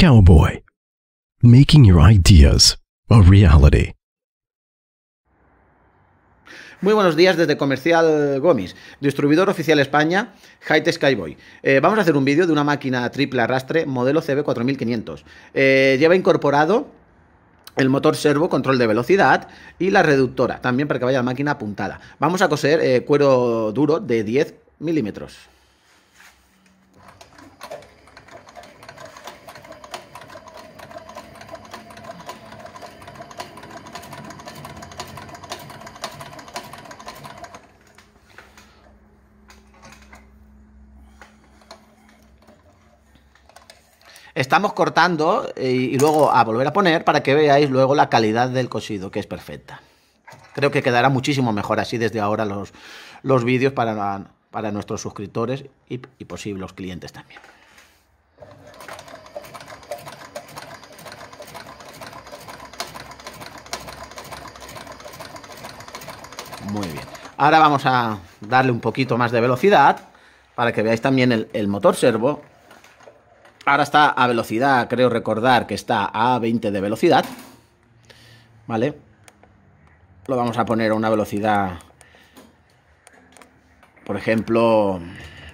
Cowboy, making your ideas a reality. Muy buenos días desde Comercial Gomis, distribuidor oficial España, Hite Skyboy. Eh, vamos a hacer un vídeo de una máquina triple arrastre modelo CB4500. Eh, lleva incorporado el motor servo, control de velocidad y la reductora, también para que vaya la máquina apuntada. Vamos a coser eh, cuero duro de 10 milímetros. Estamos cortando eh, y, luego a volver a poner para que veáis luego la calidad del cosido, que es perfecta. Creo que quedará muchísimo mejor así desde ahora los, los vídeos para, para nuestros suscriptores y, posibles clientes también. Muy bien. Ahora vamos a darle un poquito más de velocidad para que veáis también el motor servo Ahora está a velocidad, creo recordar que está a 20 de velocidad. ¿Vale? Lo vamos a poner a una velocidad, por ejemplo,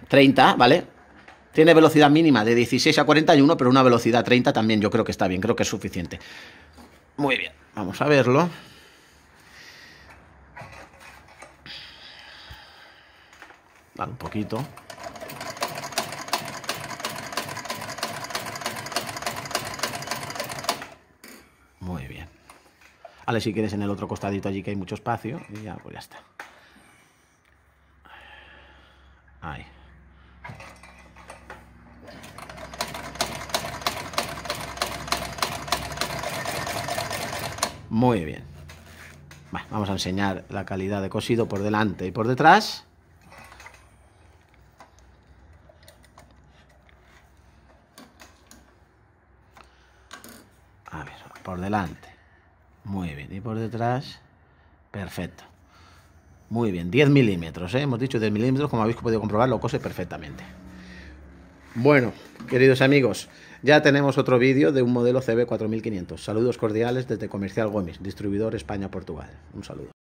30, ¿vale? Tiene velocidad mínima de 16 a 41, pero una velocidad 30 también yo creo que está bien, creo que es suficiente. Muy bien, vamos a verlo. Dale un poquito. Muy bien. vale si quieres en el otro costadito allí que hay mucho espacio. Y ya, pues ya está. Ahí. Muy bien. vamos a enseñar la calidad de cosido por delante y por detrás. A ver, por delante. Muy bien. Y por detrás. Perfecto. Muy bien. 10 milímetros. ¿eh? Hemos dicho 10 milímetros. Como habéis podido comprobar, lo cose perfectamente. Bueno, queridos amigos, ya tenemos otro vídeo de un modelo CB4500. Saludos cordiales desde Comercial Gómez, distribuidor España-Portugal. Un saludo.